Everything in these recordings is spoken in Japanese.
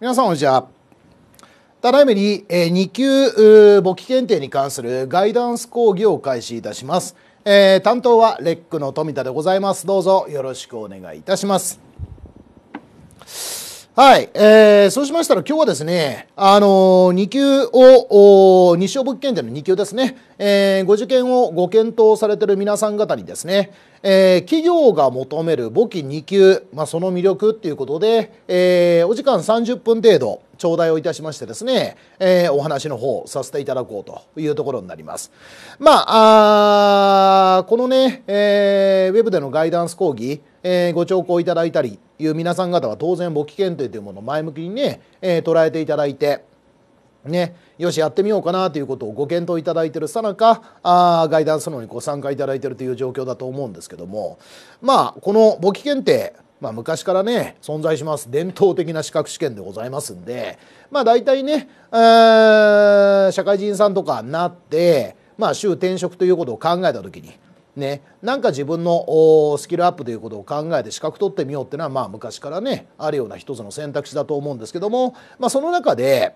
皆さんこんにちは。ただいまに2級簿記検定に関するガイダンス講義を開始いたします。えー、担当はレックの富田でございます。どうぞよろしくお願いいたします。はい、えー、そうしましたら今日はですね、あのー、2級を、日照物件での2級ですね、えー、ご受験をご検討されてる皆さん方にですね、えー、企業が求める簿記2級、まあ、その魅力っていうことで、えー、お時間30分程度頂戴をいたしましてですね、えー、お話の方させていただこうというところになります。まあ、あこのね、えー、ウェブでのガイダンス講義、えー、ご聴講いただいたりいう皆さん方は当然簿記検定というものを前向きにね、えー、捉えていただいて。ね、よしやってみようかなということをご検討いただいてるさなかガイダンスのにご参加いただいてるという状況だと思うんですけどもまあこの簿記検定まあ、昔からね存在します伝統的な資格試験でございますんでまあ大体ね社会人さんとかになってまあ、週転職ということを考えた時にね、なんか自分のスキルアップということを考えて資格取ってみようっていうのはまあ昔からねあるような一つの選択肢だと思うんですけども、まあ、その中で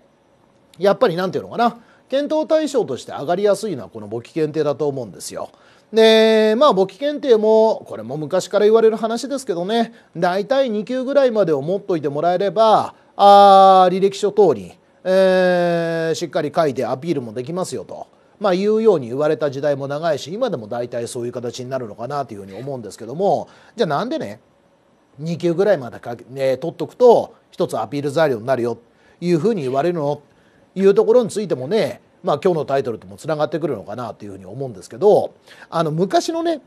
やっぱり何て言うのかな検討対象として上がりやすいのはこの簿記検定だと思うんですよ。でまあ簿記検定もこれも昔から言われる話ですけどね大体2級ぐらいまでを持っといてもらえればあ履歴書等に、えー、しっかり書いてアピールもできますよと。まあ、いうように言われた時代も長いし今でも大体そういう形になるのかなというふうに思うんですけどもじゃあなんでね2級ぐらいまでか、ね、取っとくと一つアピール材料になるよというふうに言われるのというところについてもね、まあ、今日のタイトルともつながってくるのかなというふうに思うんですけどあの昔のね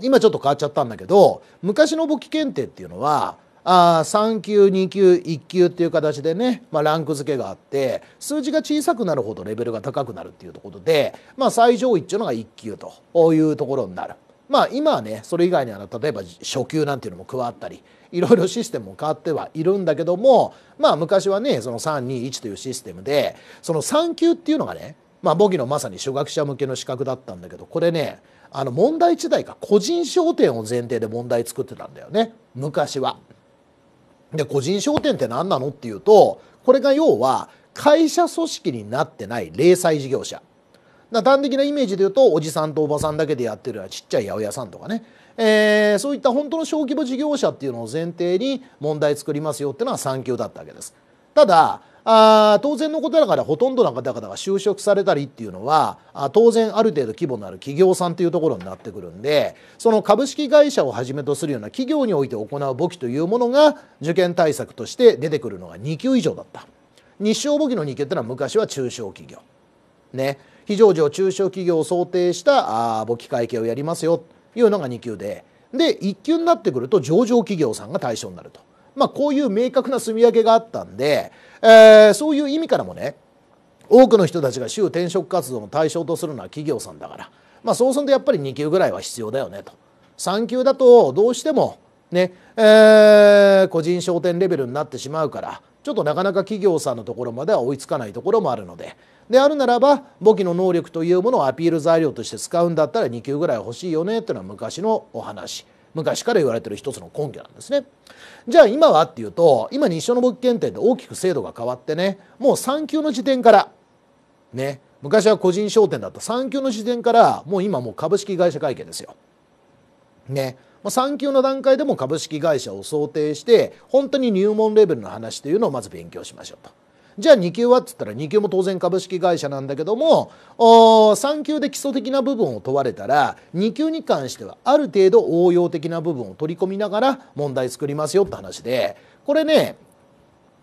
今ちょっと変わっちゃったんだけど昔の簿記検定っていうのはあ3級2級1級っていう形でね、まあ、ランク付けがあって数字が小さくなるほどレベルが高くなるっていうところで、まあ、最上位っていうのが1級というところになる。まあ今はねそれ以外には例えば初級なんていうのも加わったりいろいろシステムも変わってはいるんだけどもまあ昔はねその321というシステムでその3級っていうのがねまあ簿記のまさに初学者向けの資格だったんだけどこれねあの問題時代が個人商店を前提で問題作ってたんだよね昔は。で個人商店って何なのっていうとこれが要は会社組織になってない零細事業者端的なイメージで言うとおじさんとおばさんだけでやってるようなちっちゃい八百屋さんとかね、えー、そういった本当の小規模事業者っていうのを前提に問題作りますよっていうのは産休だったわけです。ただあ当然のことだからほとんどの方々が就職されたりっていうのはあ当然ある程度規模のある企業さんというところになってくるんでその株式会社をはじめとするような企業において行う簿記というものが受験対策として出てくるのが2級以上だった。日照簿記の2級ってのは昔は中小企業。ね。非常時を中小企業を想定したあ簿記会計をやりますよというのが2級で。で1級になってくると上場企業さんが対象になると。まあ、こういう明確な住み分けがあったんでえー、そういう意味からもね多くの人たちが州転職活動の対象とするのは企業さんだから、まあ、そうするとやっぱり2級ぐらいは必要だよねと3級だとどうしてもねえー、個人商店レベルになってしまうからちょっとなかなか企業さんのところまでは追いつかないところもあるのでであるならば簿記の能力というものをアピール材料として使うんだったら2級ぐらい欲しいよねっていうのは昔のお話。昔から言われてる一つの根拠なんですね。じゃあ今はっていうと今日照の物件って大きく制度が変わってねもう3級の時点からね昔は個人商店だった3級の時点からもう今もう株式会社会計ですよ。ね、3級の段階でも株式会社を想定して本当に入門レベルの話というのをまず勉強しましょうと。じゃあ2級はっつったら2級も当然株式会社なんだけども3級で基礎的な部分を問われたら2級に関してはある程度応用的な部分を取り込みながら問題作りますよって話でこれね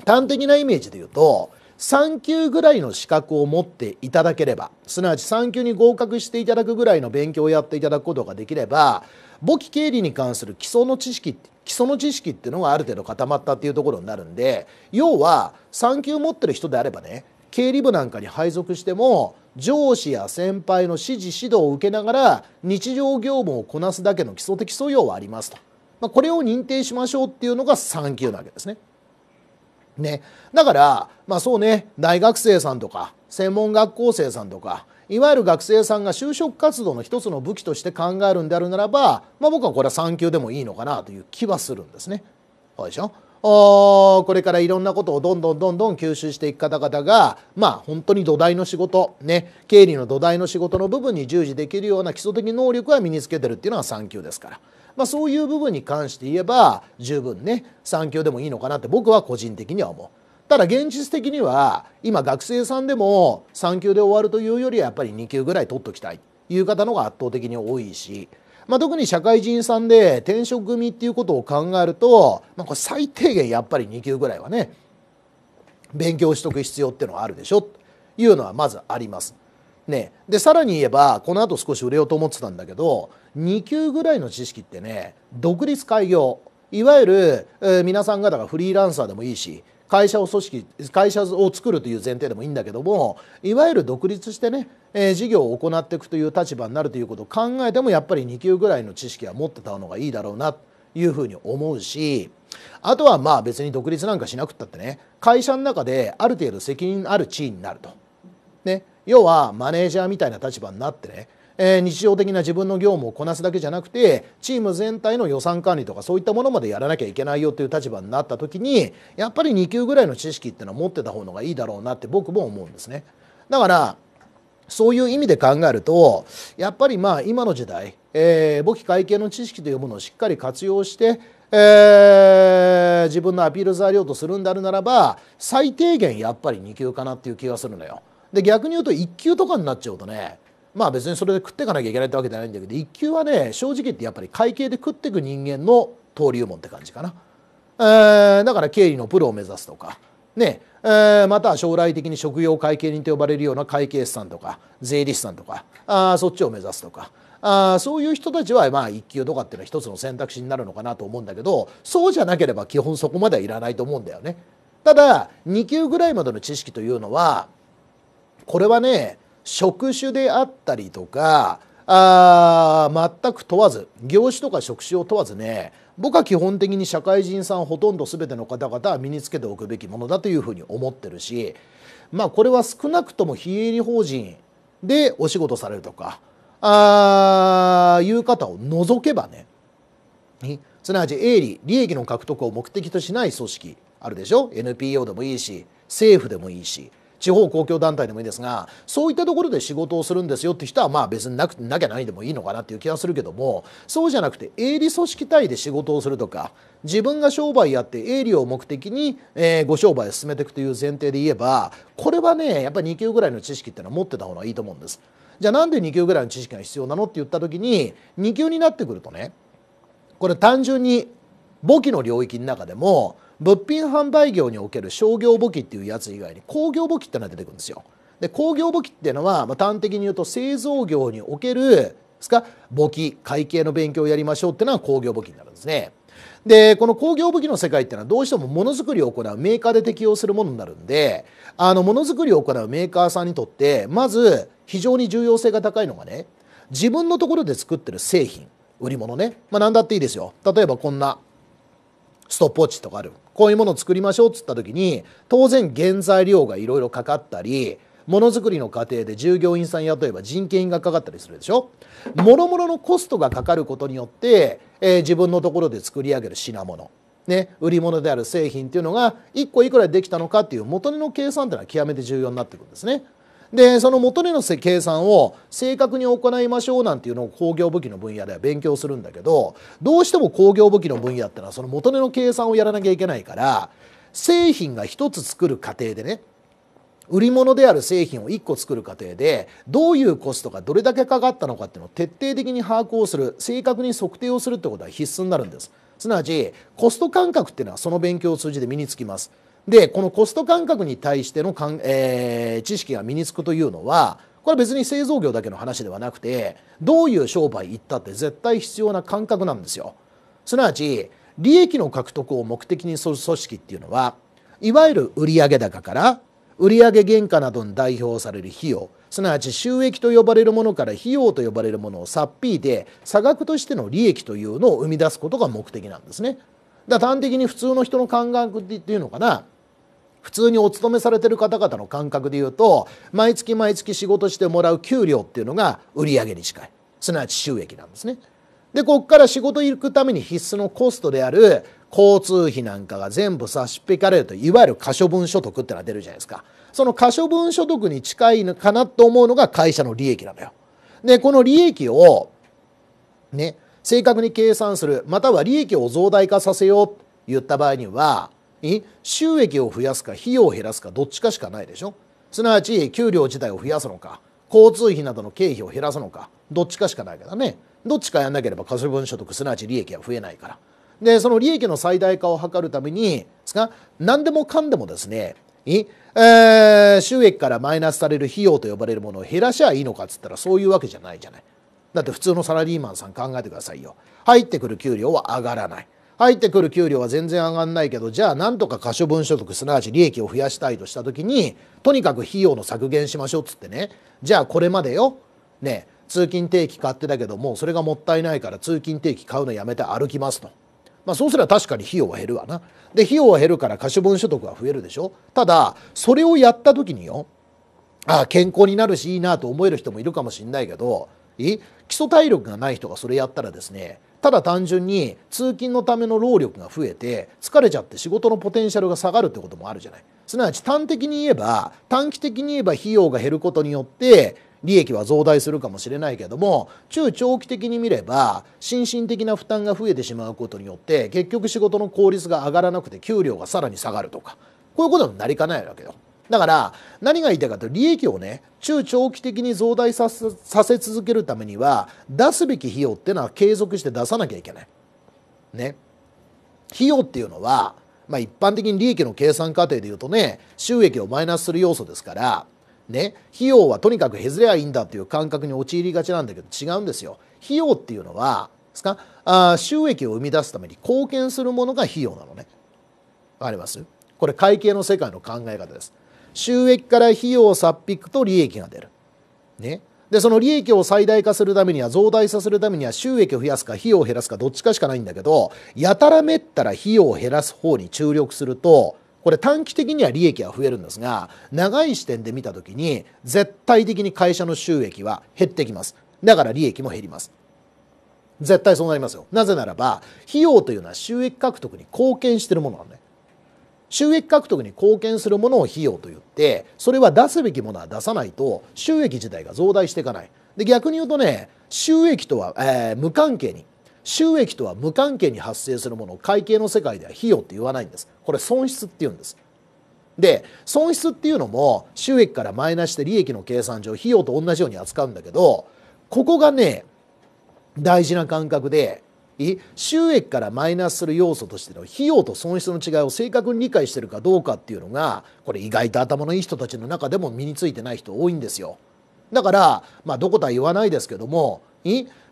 端的なイメージで言うと3級ぐらいの資格を持っていただければすなわち3級に合格していただくぐらいの勉強をやっていただくことができれば簿記経理に関する基礎の知識基礎の知識っていうのがある程度固まったっていうところになるんで要は産休持ってる人であればね経理部なんかに配属しても上司や先輩の指示指導を受けながら日常業務をこなすだけの基礎的素養はありますと、まあ、これを認定しましょうっていうのが産休なわけですね。ね、だからまあそうね大学生さんとか専門学校生さんとかいわゆる学生さんが就職活動の一つの武器として考えるんであるならば、まあ、僕はこれは産休でもいいのかなという気はするんですね。そうでしょこれからいろんなことをどんどんどんどん吸収していく方々が、まあ本当に土台の仕事、ね、経理の土台の仕事の部分に従事できるような基礎的能力は身につけてるっていうのは産休ですから。まあ、そういう部分に関して言えば十分ね産休でもいいのかなって僕は個人的には思う。ただ現実的には今学生さんでも3級で終わるというよりはやっぱり2級ぐらい取っときたいという方のが圧倒的に多いし、まあ、特に社会人さんで転職組っていうことを考えると、まあ、これ最低限やっぱり2級ぐらいはね勉強しとく必要っていうのはあるでしょというのはまずあります。ね、でさらに言えばこの後少し売れようと思ってたんだけど2級ぐらいの知識ってね独立開業いわゆる、えー、皆さん方がフリーランサーでもいいし会社を組織会社を作るという前提でもいいんだけどもいわゆる独立してね、えー、事業を行っていくという立場になるということを考えてもやっぱり2級ぐらいの知識は持ってた方がいいだろうなというふうに思うしあとはまあ別に独立なんかしなくったってね会社の中である程度責任ある地位になると。ね、要はマネージャーみたいな立場になってねえ日常的な自分の業務をこなすだけじゃなくてチーム全体の予算管理とかそういったものまでやらなきゃいけないよという立場になった時にやっぱり2級ぐらいの知識っていうのは持ってた方のがいいだろうなって僕も思うんですね。だからそういう意味で考えるとやっぱりまあ今の時代、えー、簿記会計の知識というものをしっかり活用して、えー、自分のアピール材料とするんであるならば最低限やっぱり2級かなっていう気がするのよ。で逆に言うと1級とかになっちゃうとねまあ別にそれで食っていかなきゃいけないってわけじゃないんだけど1級はね正直言ってやっぱり会計で食っていく人間の登竜門って感じかな。えー、だから経理のプロを目指すとか、ねえー、または将来的に職業会計人と呼ばれるような会計士さんとか税理士さんとかあそっちを目指すとかあそういう人たちはまあ一級とかっていうのは一つの選択肢になるのかなと思うんだけどそうじゃなければ基本そこまではいらないと思うんだよね。ただ2級ぐらいまでの知識というのはこれはね職種であったりとかあ全く問わず業種とか職種を問わずね僕は基本的に社会人さんほとんど全ての方々は身につけておくべきものだというふうに思ってるしまあこれは少なくとも非営利法人でお仕事されるとかあいう方を除けばねすなわち営利利益の獲得を目的としない組織あるでしょ NPO でもいいし政府でもいいし地方公共団体でもいいですがそういったところで仕事をするんですよって人はまあ別になくなきゃないでもいいのかなっていう気がするけどもそうじゃなくて営利組織単位で仕事をするとか自分が商売やって営利を目的に、えー、ご商売を進めていくという前提で言えばこれはねやっぱり2級ぐらいの知識ってのは持ってた方がいいと思うんです。じゃあなんで2級ぐらいの知識が必要なのって言った時に2級になってくるとねこれ単純に簿記の領域の中でも物品販売業における商業簿記っていうやつ以外に工業簿記ってのが出てくるんですよ。で工業簿記っていうのは、まあ、端的に言うと製造業におけるですか簿記会計の勉強をやりましょうっていうのは工業簿記になるんですね。でこの工業武器の世界っていうのはどうしてもものづくりを行うメーカーで適用するものになるんであのものづくりを行うメーカーさんにとってまず非常に重要性が高いのがね自分のところで作ってる製品売り物ね、まあ、何だっていいですよ例えばこんなストップウォッチとかあるこういうものを作りましょうっつった時に当然原材料がいろいろかかったりものづくりの過程で従業員さん雇えば人件費がかかったりするでしょもろもろのコストがかかることによって、えー、自分のところで作り上げる品物ね、売り物である製品っていうのが1個いくらできたのかっていう元値の計算っていうのは極めて重要になってくるんですね。でその元値の計算を正確に行いましょうなんていうのを工業武器の分野では勉強するんだけどどうしても工業武器の分野ってのはその元値の計算をやらなきゃいけないから製品が1つ作る過程でね売り物である製品を1個作る過程でどういうコストがどれだけかかったのかっていうのを徹底的に把握をする正確に測定をするってことは必須になるんですすなわちコスト感覚っていうのはその勉強を通じて身につきますでこのコスト感覚に対してのえー、知識が身につくというのはこれは別に製造業だけの話ではなくてどういう商売行ったって絶対必要な感覚なんですよ。すなわち利益の獲得を目的にする組織っていうのはいわゆる売上高から売上原価などに代表される費用すなわち収益と呼ばれるものから費用と呼ばれるものを差っ引いて差額としての利益というのを生み出すことが目的なんですね。だ端的に普通の人の感覚っていうのかな普通にお勤めされてる方々の感覚で言うと毎月毎月仕事してもらう給料っていうのが売上に近いすなわち収益なんですね。でこっから仕事行くために必須のコストである交通費なんかが全部差し引かれるといわゆる可処分所得ってのが出るじゃないですかその可処分所得に近いのかなと思うのが会社の利益なのよ。でこの利益をね正確に計算するまたは利益を増大化させようと言った場合には収益を増やすか費用を減らすかどっちかしかないでしょすなわち給料自体を増やすのか交通費などの経費を減らすのかどっちかしかないからねどっちかやんなければ可処分所得すなわち利益は増えないからでその利益の最大化を図るためにですか何でもかんでもですねえー、収益からマイナスされる費用と呼ばれるものを減らしゃいいのかっつったらそういうわけじゃないじゃない。だって普通のサラリーマンさん考えてくださいよ入ってくる給料は上がらない入ってくる給料は全然上がんないけどじゃあなんとか可処分所得すなわち利益を増やしたいとした時にとにかく費用の削減しましょうっつってねじゃあこれまでよね通勤定期買ってたけどもそれがもったいないから通勤定期買うのやめて歩きますと。まあ、そうすれば確かに費用は減るわな。で費用は減るから可処分所得は増えるでしょただそれをやった時によああ健康になるしいいなと思える人もいるかもしんないけどえ基礎体力がない人がそれやったらですねただ単純に通勤のための労力が増えて疲れちゃって仕事のポテンシャルが下がるってこともあるじゃないすなわち端的に言えば短期的に言えば費用が減ることによって利益は増大するかもしれないけども中長期的に見れば心身的な負担が増えてしまうことによって結局仕事の効率が上がらなくて給料がさらに下がるとかこういうことになりかねないわけよ。だから何が言いたいかというと利益をね中長期的に増大させ続けるためには出すべき費用っていうのは継続して出さなきゃいけない。ね。費用っていうのは、まあ、一般的に利益の計算過程でいうとね収益をマイナスする要素ですから、ね、費用はとにかく削りゃいいんだっていう感覚に陥りがちなんだけど違うんですよ。費用っていうのはですかあ収益を生み出すために貢献するものが費用なのね。わかりますこれ会計の世界の考え方です。収益から費用を差くと利益が出る。ね。で、その利益を最大化するためには、増大させるためには、収益を増やすか、費用を減らすか、どっちかしかないんだけど、やたらめったら費用を減らす方に注力すると、これ短期的には利益は増えるんですが、長い視点で見た時に、絶対的に会社の収益は減ってきます。だから利益も減ります。絶対そうなりますよ。なぜならば、費用というのは収益獲得に貢献してるものなんだね。収益獲得に貢献するものを費用と言ってそれは出すべきものは出さないと収益自体が増大していかないで逆に言うとね収益とは、えー、無関係に収益とは無関係に発生するものを会計の世界では費用って言わないんですこれ損失って言うんですで損失っていうのも収益からマイナスして利益の計算上費用と同じように扱うんだけどここがね大事な感覚で収益からマイナスする要素としての費用と損失の違いを正確に理解しているかどうかっていうのがこれ意外と頭のいい人たちの中でも身についてない人多いんですよ。だから、まあ、どことは言わないですけども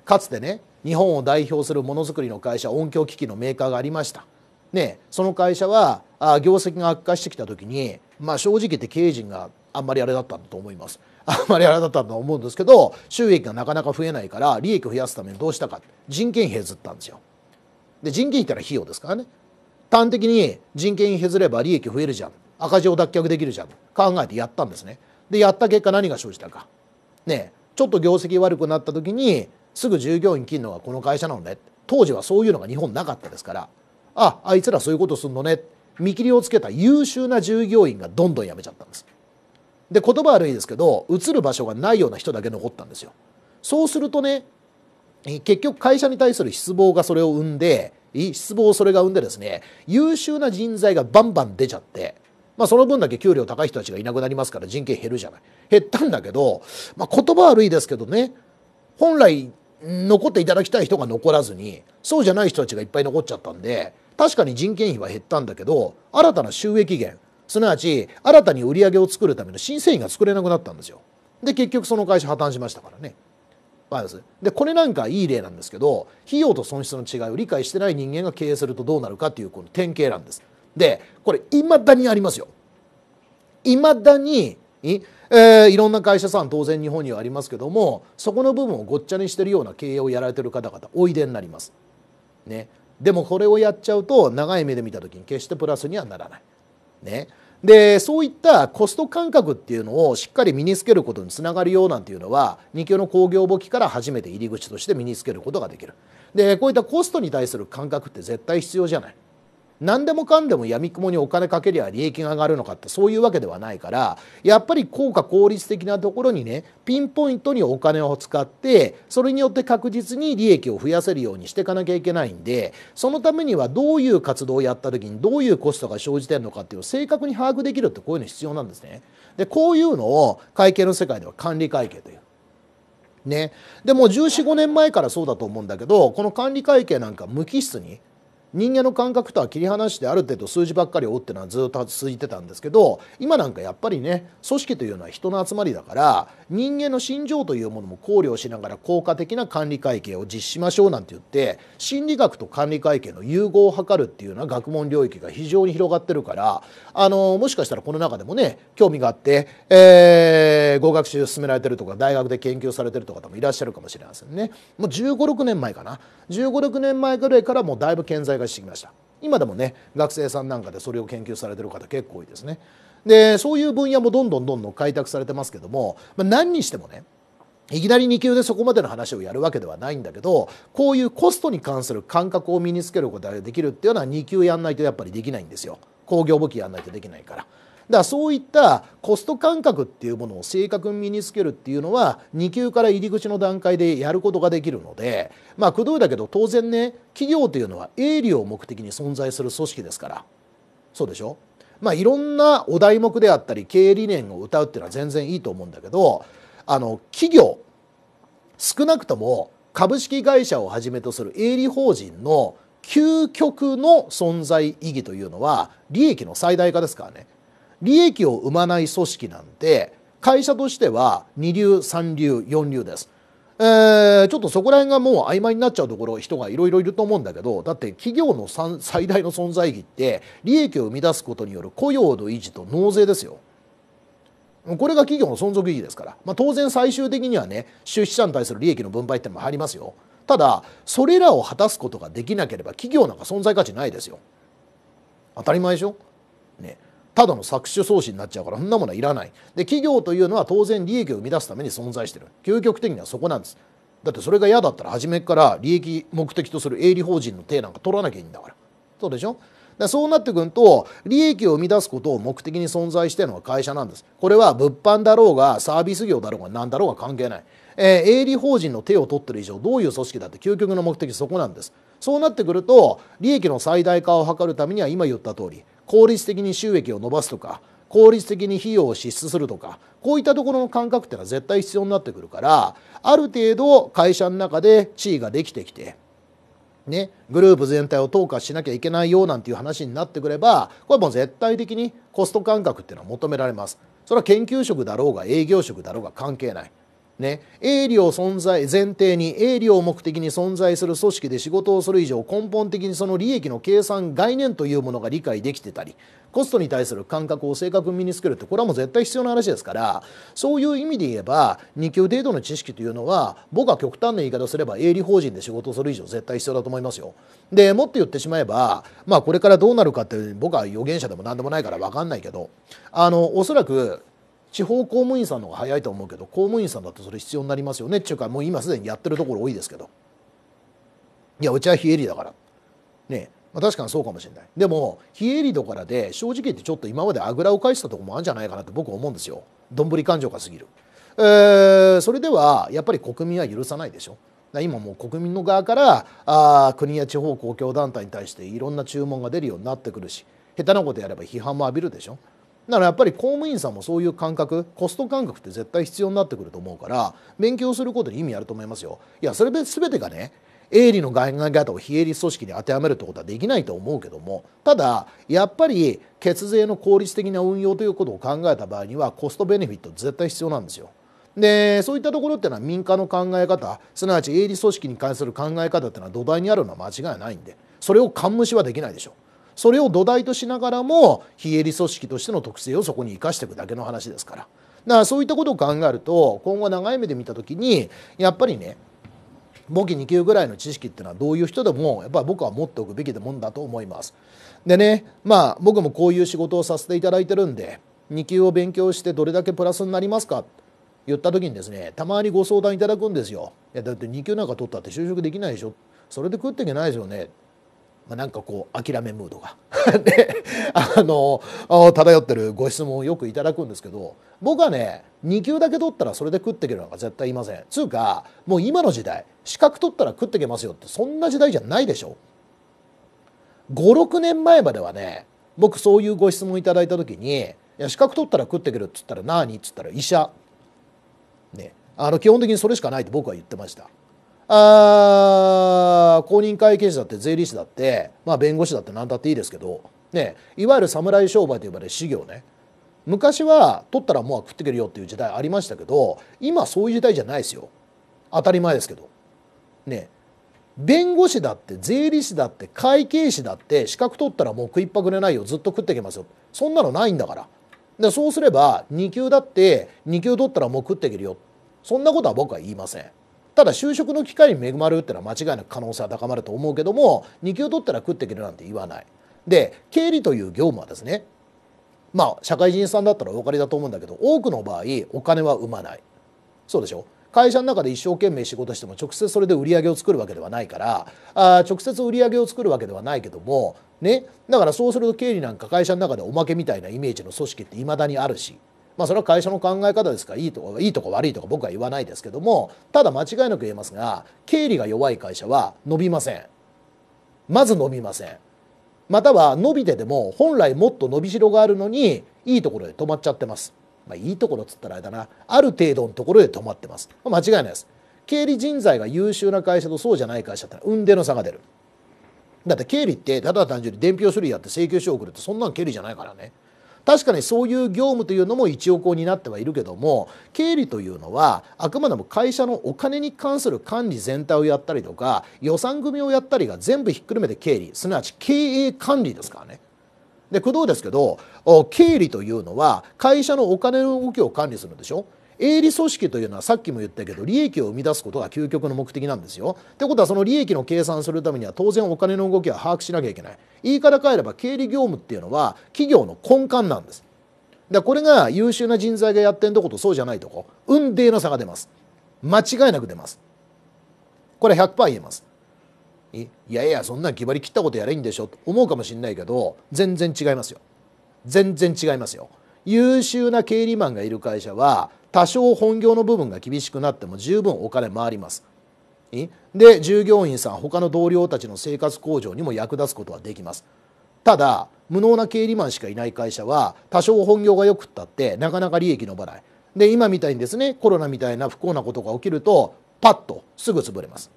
かつてね日本を代表するものづくりの会社音響機器のメーカーがありました。ね、その会社は業績が悪化してきた時に、まあ、正直言って経営陣があんまりあれだったんだと思います。あんまりあれだったと思うんですけど収益がなかなか増えないから利益を増やすためにどうしたか人件費削ったんですよ。で人件費ってのは費用ですからね端的に人件費削れば利益増えるじゃん赤字を脱却できるじゃん考えてやったんですね。でやった結果何が生じたか。ねちょっと業績悪くなった時にすぐ従業員切るのがこの会社なのね当時はそういうのが日本なかったですからああいつらそういうことすんのね見切りをつけた優秀な従業員がどんどん辞めちゃったんです。で言葉悪いですけど映る場所がないような人だけ残ったんですよそうするとね結局会社に対する失望がそれを生んで失望それが生んでですね優秀な人材がバンバン出ちゃって、まあ、その分だけ給料高い人たちがいなくなりますから人件減るじゃない減ったんだけど、まあ、言葉悪いですけどね本来残っていただきたい人が残らずにそうじゃない人たちがいっぱい残っちゃったんで確かに人件費は減ったんだけど新たな収益源すなわち新たに売り上げを作るための新製品が作れなくなったんですよで結局その会社破綻しましたからねでこれなんかいい例なんですけど費用と損失の違いを理解してない人間が経営するとどうなるかっていうこの典型なんですでこれいまだにありますよいまだにい,、えー、いろんな会社さん当然日本にはありますけどもそこの部分をごっちゃにしてるような経営をやられてる方々おいでになります、ね、でもこれをやっちゃうと長い目で見た時に決してプラスにはならない、ね、でそういったコスト感覚っていうのをしっかり身につけることにつながるようなんていうのは2級の工業簿記から初めて入り口として身につけることができるでこういったコストに対する感覚って絶対必要じゃない。何でもかんでもやみくもにお金かけりゃ利益が上がるのかってそういうわけではないからやっぱり効果効率的なところにねピンポイントにお金を使ってそれによって確実に利益を増やせるようにしていかなきゃいけないんでそのためにはどういう活動をやった時にどういうコストが生じてるのかっていうのを正確に把握できるってこういうの必要なんですね。でこういうのを会計の世界では管理会計という。ね、でも1415年前からそうだと思うんだけどこの管理会計なんか無機質に人間の感覚とは切り離してある程度数字ばっかり追ってのはずっと続いてたんですけど今なんかやっぱりね組織というのは人の集まりだから人間の心情というものも考慮しながら効果的な管理会計を実施しましょうなんて言って心理学と管理会計の融合を図るっていうような学問領域が非常に広がってるからあのもしかしたらこの中でもね興味があって、えー、合学習進められてるとか大学で研究されてるとかもいらっしゃるかもしれませんね。もう1 5 6年前かな1 5 6年前ぐらいからもうだいぶ健在がしてきました今でもね学生さんなんかでそれを研究されてる方結構多いですねでそういう分野もどんどんどんどん開拓されてますけども、まあ、何にしてもねいきなり2級でそこまでの話をやるわけではないんだけどこういうコストに関する感覚を身につけることができるっていうのは2級やんないとやっぱりできないんですよ工業武器やんないとできないから。だからそういったコスト感覚っていうものを正確に身につけるっていうのは2級から入り口の段階でやることができるのでまあくどいだけど当然ね企業というのは営利を目的に存在する組織ですからそうでしょまあいろんなお題目であったり経営理念を歌うっていうのは全然いいと思うんだけどあの企業少なくとも株式会社をはじめとする営利法人の究極の存在意義というのは利益の最大化ですからね利益を生まない組織なんて会社としては二流三流四流です。えー、ちょっとそこら辺がもう曖昧になっちゃうところ人がいろいろいると思うんだけどだって企業の最大の存在意義って利益を生み出すことによる雇用の維持と納税ですよ。これが企業の存続意義ですから、まあ、当然最終的にはね出資者に対する利益の分配ってのも入りますよただそれらを果たすことができなければ企業なんか存在価値ないですよ当たり前でしょねただの搾取創始になっちゃうからそんなものはいらないで企業というのは当然利益を生み出すために存在してる究極的にはそこなんですだってそれが嫌だったら初めから利益目的とする営利法人の手なんか取らなきゃいいんだからそうでしょそうなってくると利益を生み出すことを目的に存在してるのが会社なんですこれは物販だろうがサービス業だろうが何だろうが関係ない、えー、営利法人の手を取ってる以上どういう組織だって究極の目的そこなんですそうなってくると利益の最大化を図るためには今言った通り効率的に収益を伸ばすとか効率的に費用を支出するとかこういったところの感覚っていうのは絶対必要になってくるからある程度会社の中で地位ができてきてね、グループ全体を投下しなきゃいけないよなんていう話になってくればこれはもう絶対的にコスト感覚っていうのは求められますそれは研究職だろうが営業職だろうが関係ないね、営利を存在前提に営利を目的に存在する組織で仕事をする以上根本的にその利益の計算概念というものが理解できてたりコストに対する感覚を正確に身につけるってこれはもう絶対必要な話ですからそういう意味で言えば2級程度の知識というのは僕は極端な言い方をすれば営利法人で仕事をする以上絶対必要だと思いますよ。でもっと言ってしまえば、まあ、これからどうなるかって僕は予言者でも何でもないから分かんないけどあのおそらく地方公務員さんの方が早いと思うけど公務員さんだとそれ必要になりますよねっていうかもう今すでにやってるところ多いですけどいやうちは非営利だからねまあ、確かにそうかもしれないでも非営利度からで正直言ってちょっと今まであぐらを返したとこもあるんじゃないかなって僕は思うんですよどんぶり勘定が過ぎる、えー、それではやっぱり国民は許さないでしょ今もう国民の側からあ国や地方公共団体に対していろんな注文が出るようになってくるし下手なことやれば批判も浴びるでしょだからやっぱり公務員さんもそういう感覚コスト感覚って絶対必要になってくると思うから勉強することに意味あると思いますよ。いやそれ全てがね営利の考え方を非営利組織に当てはめるってことはできないと思うけどもただやっぱり血税の効率的な運用ということを考えた場合にはコストベネフィット絶対必要なんですよ。でそういったところっていうのは民間の考え方すなわち営利組織に関する考え方っていうのは土台にあるのは間違いないんでそれを冠無視はできないでしょう。それを土台としながらも非営利組織としての特性をそこに生かしていくだけの話ですから。だからそういったことを考えると今後長い目で見た時にやっぱりね簿記2級ぐらいの知識っていうのはどういう人でもやっぱり僕は持っておくべきもんだと思います。でねまあ僕もこういう仕事をさせていただいてるんで2級を勉強してどれだけプラスになりますかって言った時にですねたまにご相談いただくんですよ。いやだって2級なんか取ったって就職できないでしょそれで食っていけないですよねまあ、なんかこう諦めムードが であの漂ってるご質問をよくいただくんですけど僕はね2級だけ取ったらそれで食っていけるなんか絶対いませんつうかもう今の時代資格取ったら食ってけますよってそんな時代じゃないでしょ56年前まではね僕そういうご質問いただいた時に「いや資格取ったら食ってける」っつったら「何?」っつったら「医者」ねあの基本的にそれしかないと僕は言ってましたあ公認会計士だって税理士だって、まあ、弁護士だって何だっていいですけど、ね、いわゆる侍商売と呼ばれる修業ね昔は取ったらもう食ってくるよっていう時代ありましたけど今そういう時代じゃないですよ当たり前ですけど。ね弁護士だって税理士だって会計士だって資格取ったらもう食いっぱぐれないよずっと食ってきますよそんなのないんだからでそうすれば2級だって2級取ったらもう食っていけるよそんなことは僕は言いません。ただ就職の機会に恵まれるっていうのは間違いなく可能性は高まると思うけども2級取ったら食っていけるなんて言わない。で経理という業務はですねまあ社会人さんだったらお分かりだと思うんだけど多くの場合お金は生まないそうでしょ会社の中で一生懸命仕事しても直接それで売り上げを作るわけではないからあ直接売り上げを作るわけではないけどもねだからそうすると経理なんか会社の中でおまけみたいなイメージの組織っていまだにあるしまあ、それは会社の考え方ですからいいとこいいとこ悪いとか僕は言わないですけどもただ間違いなく言えますが経理が弱い会社は伸びませんまず伸びませんまたは伸びてでも本来もっと伸びしろがあるのにいいところで止まっちゃってます、まあ、いいところっつったらあれだなある程度のところで止まってます、まあ、間違いないです経理人材が優秀な会社とそうじゃない会社って運転の差が出るだって経理ってただ単純に伝票処理やって請求書を送るってそんなん経理じゃないからね確かにそういう業務というのも一応こう担ってはいるけども経理というのはあくまでも会社のお金に関する管理全体をやったりとか予算組をやったりが全部ひっくるめて経理すなわち経営管理ですからね。で工藤ですけど経理というのは会社のお金の動きを管理するんでしょ営利組織というのはさっきも言ったけど利益を生み出すことが究極の目的なんですよ。ってことはその利益の計算するためには当然お金の動きは把握しなきゃいけない。言い方変えれば経理業務っていうのは企業の根幹なんです。だこれが優秀な人材がやってんとことそうじゃないとこ運命の差が出ます。間違いなく出ます。これ100%言えます。いやいやそんなん決まりきったことやれんでしょと思うかもしれないけど全然違いますよ全然違いますよ優秀な経理マンがいる会社は多少本業の部分が厳しくなっても十分お金回りますで従業員さん他の同僚たちの生活向上にも役立つことはできますただ無能な経理マンしかいない会社は多少本業がよくったってなかなか利益伸ばないで今みたいにですねコロナみたいな不幸なことが起きるとパッとすぐ潰れます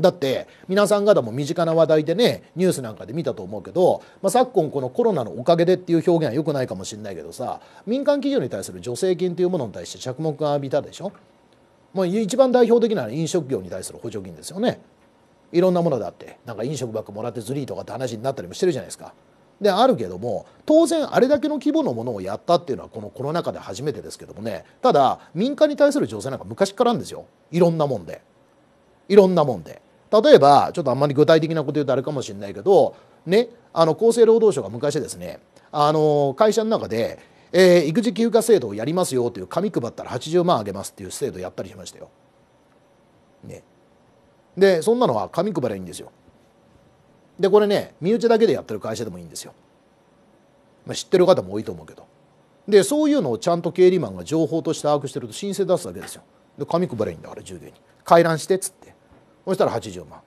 だって皆さん方も身近な話題でねニュースなんかで見たと思うけど、まあ、昨今このコロナのおかげでっていう表現は良くないかもしれないけどさ民間企業に対する助成金というものに対して着目が浴びたでしょ、まあ、一番代表的なのは飲食業に対する補助金ですよねいろんなものだってなんか飲食ばっかもらってずりーとかって話になったりもしてるじゃないですか。であるけども当然あれだけの規模のものをやったっていうのはこのコロナ禍で初めてですけどもねただ民間に対する情勢なんか昔からあるんですよいろんなもんでいろんなもんで。例えばちょっとあんまり具体的なこと言うとあれかもしれないけど、ね、あの厚生労働省が昔ですねあの会社の中で、えー、育児休暇制度をやりますよという紙配ったら80万あげますっていう制度やったりしましたよ。ね、でそんなのは紙配りゃいいんですよ。でこれね身内だけでやってる会社でもいいんですよ。まあ、知ってる方も多いと思うけど。でそういうのをちゃんと経理マンが情報として把握してると申請出すわけですよ。で紙配りゃいいんだから従業員に。回覧してっつって。そしたら80万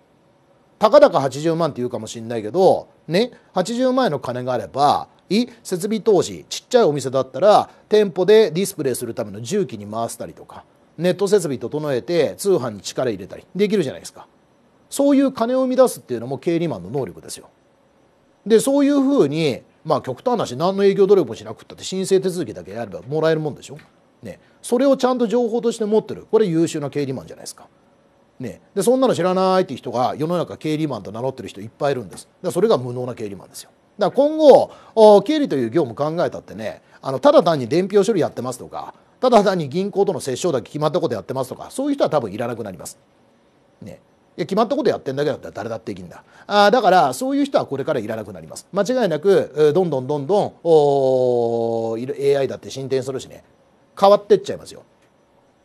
たかだか80万って言うかもしんないけどね80万円の金があればい設備投資ちっちゃいお店だったら店舗でディスプレイするための重機に回したりとかネット設備整えて通販に力入れたりできるじゃないですかそういう金を生み出すっていうのも経理マンの能力ですよでそういうふうにまあ極端なし何の営業努力もしなくったって申請手続きだけやればもらえるもんでしょねそれをちゃんと情報として持ってるこれ優秀な経理マンじゃないですかね、でそんなの知らないっていう人が世の中経理マンと名乗ってる人いっぱいいるんですだそれが無能な経理マンですよだから今後経理という業務考えたってねあのただ単に伝票処理やってますとかただ単に銀行との折衝だけ決まったことやってますとかそういう人は多分いらなくなります。ね、いや決まったことやってんだけだったら誰だっていきんだあだからそういう人はこれからいらなくなります間違いなくどんどんどんどん AI だって進展するしね変わってっちゃいますよ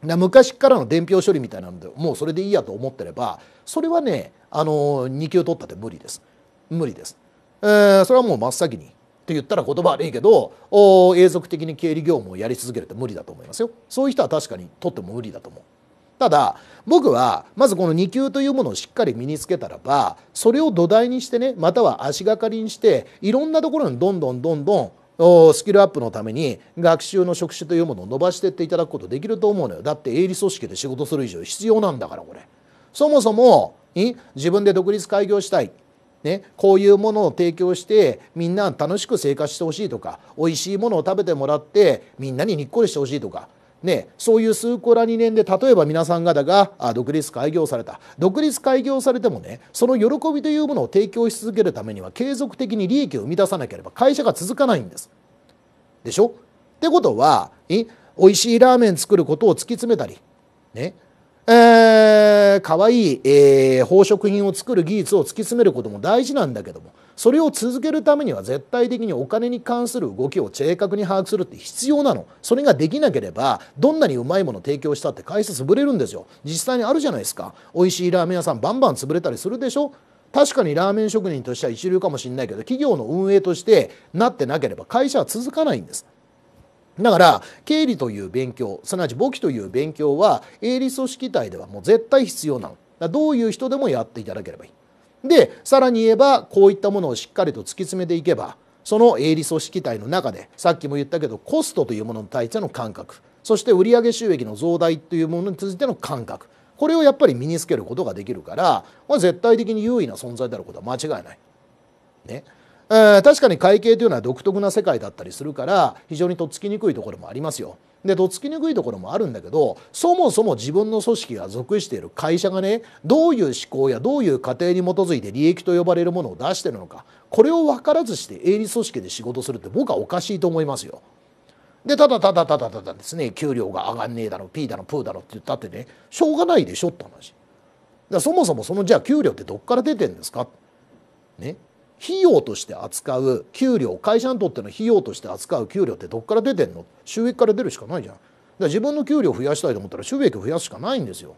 昔からの伝票処理みたいなのでもうそれでいいやと思ってればそれはねあの2級取ったって無理です無理です、えー、それはもう真っ先にって言ったら言葉悪いけど永続的に経理業務をやり続けるって無理だと思いますよそういう人は確かに取っても無理だと思うただ僕はまずこの2級というものをしっかり身につけたらばそれを土台にしてねまたは足がかりにしていろんなところにどんどんどんどんスキルアップのために学習の職種というものを伸ばしていっていただくことできると思うのよだって営利組織で仕事する以上必要なんだからこれそもそも自分で独立開業したい、ね、こういうものを提供してみんな楽しく生活してほしいとかおいしいものを食べてもらってみんなににっこりしてほしいとかね、そういう数コラ2年で例えば皆さん方が独立開業された独立開業されてもねその喜びというものを提供し続けるためには継続的に利益を生み出さなければ会社が続かないんです。でしょってことはえ美味しいラーメン作ることを突き詰めたりねえー、かわいい、えー、宝飾品を作る技術を突き詰めることも大事なんだけどもそれを続けるためには絶対的にお金に関する動きを正確に把握するって必要なのそれができなければどんなにうまいもの提供したって会社潰れるんですよ実際にあるじゃないですか美味しいラーメン屋さんバンバン潰れたりするでしょ確かにラーメン職人としては一流かもしれないけど企業の運営としてなってなければ会社は続かないんですだから経理という勉強すなわち簿記という勉強は営利組織体ではもう絶対必要なのどういう人でもやっていただければいいでさらに言えばこういったものをしっかりと突き詰めていけばその営利組織体の中でさっきも言ったけどコストというものに対しての感覚そして売上収益の増大というものについての感覚これをやっぱり身につけることができるから、まあ、絶対的に優位な存在であることは間違いない。ね、えー、確かに会計というのは独特な世界だったりするから非常にとっつきにくいところもありますよ。でとっつきにくいところもあるんだけどそもそも自分の組織が属している会社がねどういう思考やどういう過程に基づいて利益と呼ばれるものを出してるのかこれを分からずして営利組織で仕事するって僕はおかしいと思いますよ。でただただただただですね給料が上がんねえだろピーだろプーだろって言ったってねしょうがないでしょって話。だそもそもそのじゃあ給料ってどっから出てんですかね費用として扱う給料会社にとっての費用として扱う給料ってどっから出てんの収益から出るしかないじゃんだから自分の給料増やしたいと思ったら収益増やすしかないんですよ。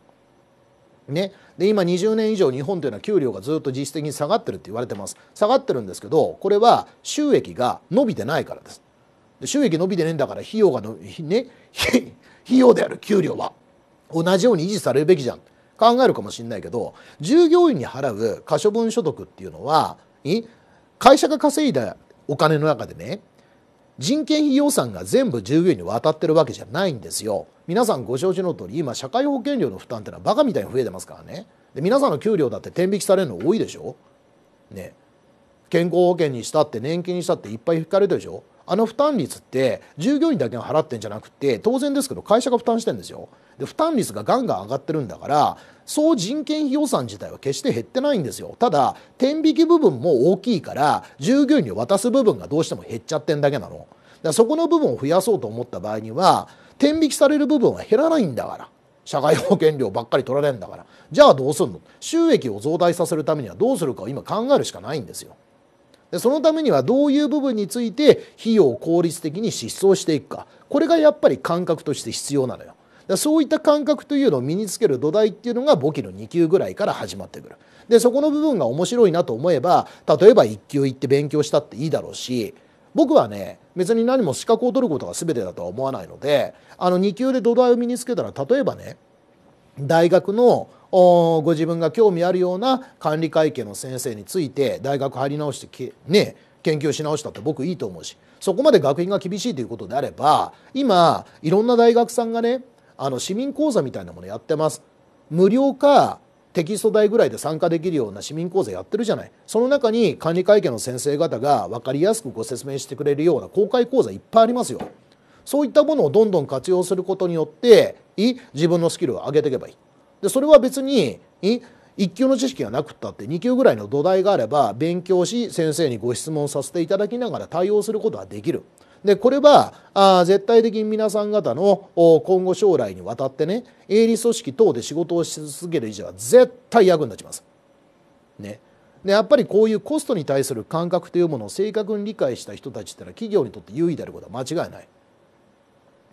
ね、で今20年以上日本というのは給料がずっと実質的に下がってるって言われてます下がってるんですけどこれは収益が伸びてないからですで収益伸びてねえんだから費用がの、ね、費用である給料は同じように維持されるべきじゃん考えるかもしれないけど従業員に払う可処分所得っていうのは会社が稼いだお金の中でね人件費予算が全部従業員に渡ってるわけじゃないんですよ。皆さんご承知の通り今社会保険料の負担ってのはバカみたいに増えてますからね。で皆さんの給料だって天引きされるの多いでしょ。ね。健康保険にしたって年金にしたっていっぱい引かれてるでしょあの負担率って従業員だけが払ってんじゃなくて当然ですけど会社が負担してんですよで負担率がガンガン上がってるんだから総人件費予算自体は決して減ってないんですよただ天引き部分も大きいから従業員に渡す部分がどうしても減っちゃってんだけなのだからそこの部分を増やそうと思った場合には天引きされる部分は減らないんだから社会保険料ばっかり取られるんだからじゃあどうすんの収益を増大させるためにはどうするかを今考えるしかないんですよでそのためにはどういう部分について費用を効率的に失踪していくかこれがやっぱり感覚として必要なのよ。でそういった感覚というのを身につける土台っていうのが簿記の2級ぐらいから始まってくる。でそこの部分が面白いなと思えば例えば1級行って勉強したっていいだろうし僕はね別に何も資格を取ることが全てだとは思わないのであの2級で土台を身につけたら例えばね大学のご自分が興味あるような管理会計の先生について大学入り直してね研究し直したって僕いいと思うしそこまで学院が厳しいということであれば今いろんな大学さんがねあの市民講座みたいなものやってます。無料かテキスト代ぐらいで参加できるような市民講座やってるじゃないその中に管理会計の先生方が分かりやすくご説明してくれるような公開講座いっぱいありますよそういったものをどんどん活用することによって自分のスキルを上げていけばいいでそれは別に1級の知識がなくったって2級ぐらいの土台があれば勉強し先生にご質問させていただきながら対応することはできる。でこれはあ絶対的に皆さん方の今後将来にわたってね営利組織等で仕事をし続ける以上は絶対役に立ちます。ね。でやっぱりこういうコストに対する感覚というものを正確に理解した人たちってのは企業にとって優位であることは間違いない。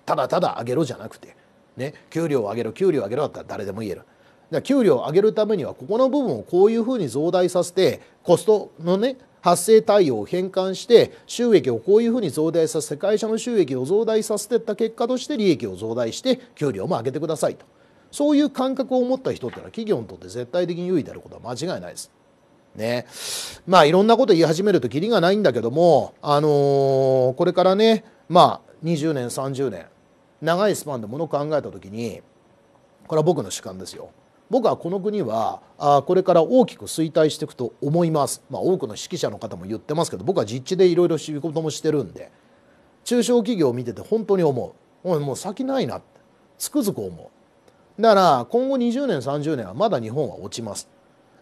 ただただ上げろじゃなくてね、給料を上げろ給料を上げろだったら誰でも言える。給料を上げるためにはここの部分をこういうふうに増大させてコストのね発生対応を変換して収益をこういうふうに増大させて会社の収益を増大させていった結果として利益を増大して給料も上げてくださいとそういう感覚を持った人っていうのは企業にとって絶対的に優位であることは間違いないです。ね、まあいろんなこと言い始めるときりがないんだけども、あのー、これからねまあ20年30年長いスパンでものを考えた時にこれは僕の主観ですよ僕はこの国はあこれから大きく衰退していくと思います、まあ、多くの指揮者の方も言ってますけど僕は実地でいろいろ仕事もしてるんで中小企業を見てて本当に思うおいもう先ないなってつくづく思うだから今後20年30年はまだ日本は落ちます、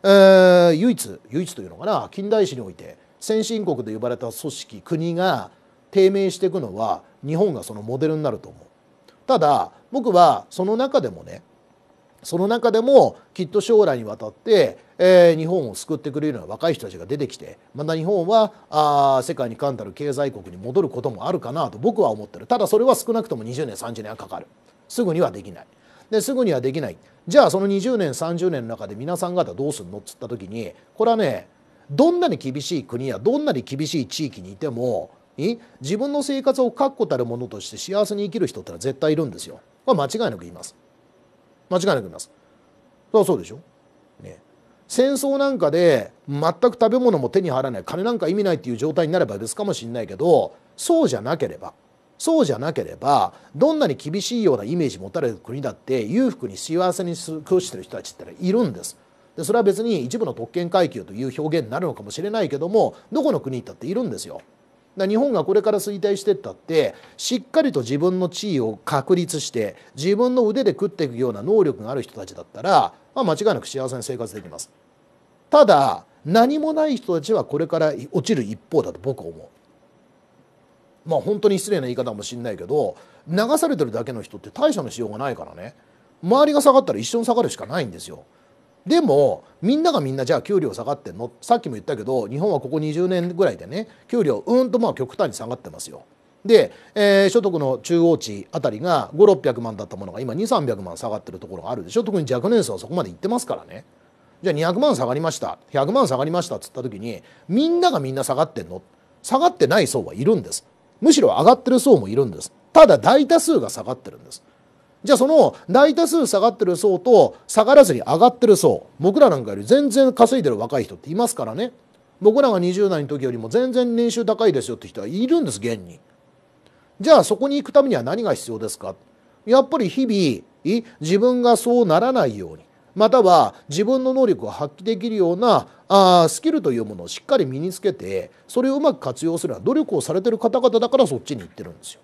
えー、唯一唯一というのかな近代史において先進国で呼ばれた組織国が低迷していくのは日本がそのモデルになると思うただ僕はその中でもねその中でもきっと将来にわたって、えー、日本を救ってくれるような若い人たちが出てきてまた日本はあ世界に冠たる経済国に戻ることもあるかなと僕は思ってるただそれは少なくとも20年30年はかかるすぐにはできないですぐにはできないじゃあその20年30年の中で皆さん方どうすんのっつった時にこれはねどんなに厳しい国やどんなに厳しい地域にいても自分の生活を確固たるものとして幸せに生きる人ってのは絶対いるんですよ。これ間違いなく言います。間違いなく言います。そうそうでしょ。ね、戦争なんかで全く食べ物も手に入らない金なんか意味ないっていう状態になれば別かもしれないけどそうじゃなければそうじゃなければどんなに厳しいようなイメージ持たれる国だって裕福に幸せにごしてる人たちっているんです。でそれは別に一部の特権階級という表現になるのかもしれないけどもどこの国行ったっているんですよ。日本がこれから衰退していったってしっかりと自分の地位を確立して自分の腕で食っていくような能力がある人たちだったら、まあ、間違いなく幸せに生活できます。ただ何もない人たちはこれから落ちる一方だと僕は思う。まあ本当に失礼な言い方かもしれないけど流されてるだけの人って対処のしようがないからね周りが下がったら一緒に下がるしかないんですよ。でもみんながみんなじゃあ給料下がってんのさっきも言ったけど日本はここ20年ぐらいでね給料うんとまあ極端に下がってますよ。で、えー、所得の中央値あたりが5600万だったものが今2300万下がってるところがあるでしょ特に若年層はそこまでいってますからね。じゃあ200万下がりました100万下がりましたっつった時にみんながみんな下がってんの下がってない層はいるんですむしろ上がってる層もいるんですただ大多数が下がってるんですじゃあその大多数下がってる層と下がらずに上がってる層僕らなんかより全然稼いでる若い人っていますからね僕らが20代の時よりも全然年収高いですよって人はいるんです現にじゃあそこに行くためには何が必要ですかやっぱり日々自分がそうならないようにまたは自分の能力を発揮できるようなあスキルというものをしっかり身につけてそれをうまく活用するのは努力をされてる方々だからそっちに行ってるんですよ。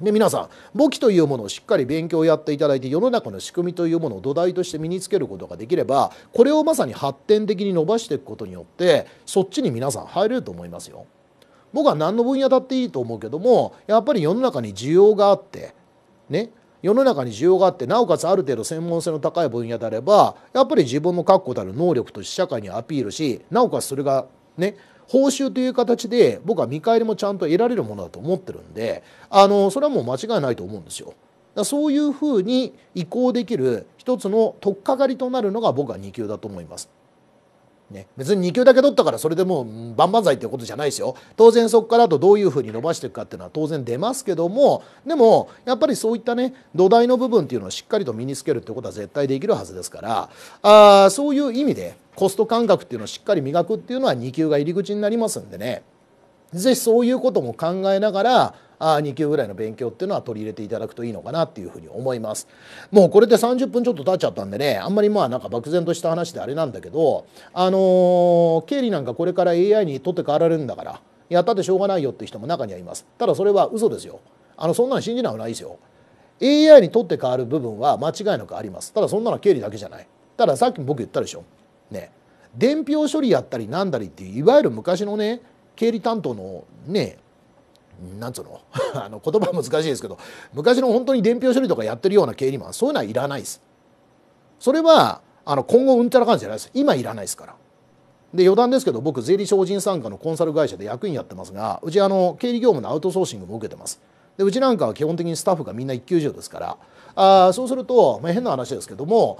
で皆さん簿記というものをしっかり勉強をやっていただいて世の中の仕組みというものを土台として身につけることができればこれをまさに発展的に伸ばしていくことによってそっちに皆さん入れると思いますよ。僕は何の分野だっていいと思うけどもやっぱり世の中に需要があってね世の中に需要があってなおかつある程度専門性の高い分野であればやっぱり自分の確固たる能力として社会にアピールしなおかつそれがね報酬という形で僕は見返りもちゃんと得られるものだと思ってるんであのそれはもう間違いないと思うんですよ。だそういうふうに移行できる一つの取っかかりとなるのが僕は2級だと思います。ね、別に2級だけ取ったからそれでもう万々歳っていうことじゃないですよ当然そこからあとどういうふうに伸ばしていくかっていうのは当然出ますけどもでもやっぱりそういったね土台の部分っていうのをしっかりと身につけるってことは絶対できるはずですからあそういう意味でコスト感覚っていうのをしっかり磨くっていうのは2級が入り口になりますんでね是非そういうことも考えながら2級ぐらいの勉強っていうのは取り入れていただくといいのかなっていうふうに思います。もうこれで30分ちょっと経っちゃったんでねあんまりまあなんか漠然とした話であれなんだけどあのー、経理なんかこれから AI に取って代わられるんだからやったってしょうがないよって人も中にはいます。ただそれは嘘ですよ。あのそんなの信じなくないですよ。AI に取って代わる部分は間違いなくあります。ただそんなの経理だけじゃない。たださっき僕言ったでしょ。ね。伝票処理やったりなんだりっていういわゆる昔のね経理担当のねなんつうの あの言葉難しいですけど昔の本当に伝票処理とかやってるような経理マンそういうのはいらないです。それはあの今後うんちゃらかんじゃないです今いらないですから。で余談ですけど僕税理士法人参加のコンサル会社で役員やってますがうちあの経理業務のアウトソーシングも受けてます。でうちなんかは基本的にスタッフがみんな一級以上ですからあそうすると、まあ、変な話ですけども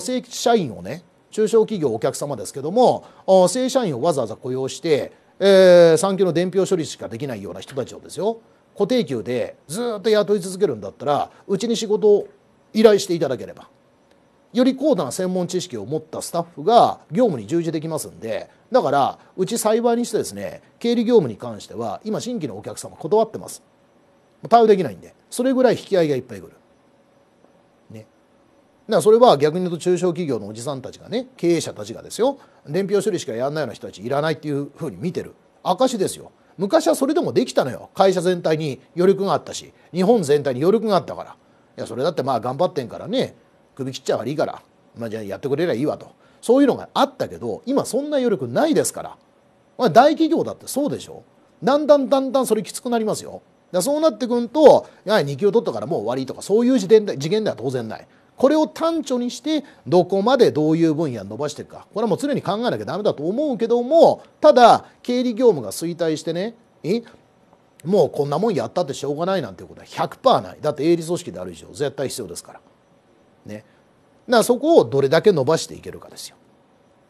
正社員をね中小企業お客様ですけども正社員をわざわざ雇用してえー、産休の伝票処理しかできないような人たちをですよ固定給でずっと雇い続けるんだったらうちに仕事を依頼していただければより高度な専門知識を持ったスタッフが業務に従事できますんでだからうち栽培にしてですね経理業務に関しては今新規のお客様断ってます対応できないんでそれぐらい引き合いがいっぱい来るだからそれは逆に言うと中小企業のおじさんたちがね経営者たちがですよ伝票処理しかやらないような人たちいらないっていうふうに見てる証ですよ昔はそれでもできたのよ会社全体に余力があったし日本全体に余力があったからいやそれだってまあ頑張ってんからね首切っちゃ悪いから、まあ、じゃあやってくれりゃいいわとそういうのがあったけど今そんな余力ないですから、まあ、大企業だってそうでしょだんだんだんだんそれきつくなりますよだそうなってくるとやはり2級取ったからもう終わりとかそういう時点で次元では当然ないこれを端緒にしてどこまでどういう分野伸ばしていくかこれはもう常に考えなきゃダメだと思うけどもただ経理業務が衰退してねもうこんなもんやったってしょうがないなんていうことは100%ないだって営利組織である以上絶対必要ですからねだからそこをどれだけ伸ばしていけるかですよ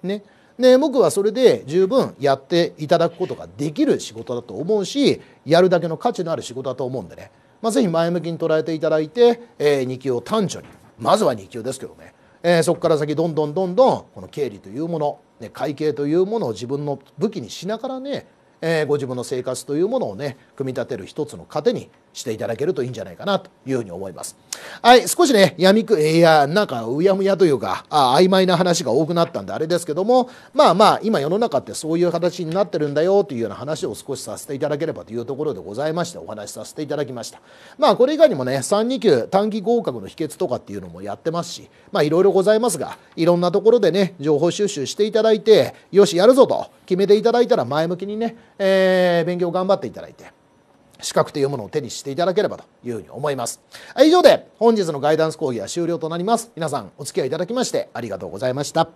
ねで僕はそれで十分やっていただくことができる仕事だと思うしやるだけの価値のある仕事だと思うんでね、まあ、是非前向きに捉えていただいて、えー、日記を単調にまずは2級ですけどね、えー、そこから先どんどんどんどんこの経理というもの、ね、会計というものを自分の武器にしながらね、えー、ご自分の生活というものをね組み立てる一つの糧にしていただけるといいんじゃないかなというふうに思います。はい、少しね、やみく、いや、なんかうやむやというか、あ曖昧な話が多くなったんであれですけども、まあまあ、今世の中ってそういう形になってるんだよというような話を少しさせていただければというところでございまして、お話しさせていただきました。まあ、これ以外にもね、3、2級短期合格の秘訣とかっていうのもやってますし、まあ、いろいろございますが、いろんなところでね、情報収集していただいて、よし、やるぞと決めていただいたら前向きにね、えー、勉強頑張っていただいて。資格というものを手にしていただければというふうに思います。以上で本日のガイダンス講義は終了となります。皆さんお付き合いいただきましてありがとうございました。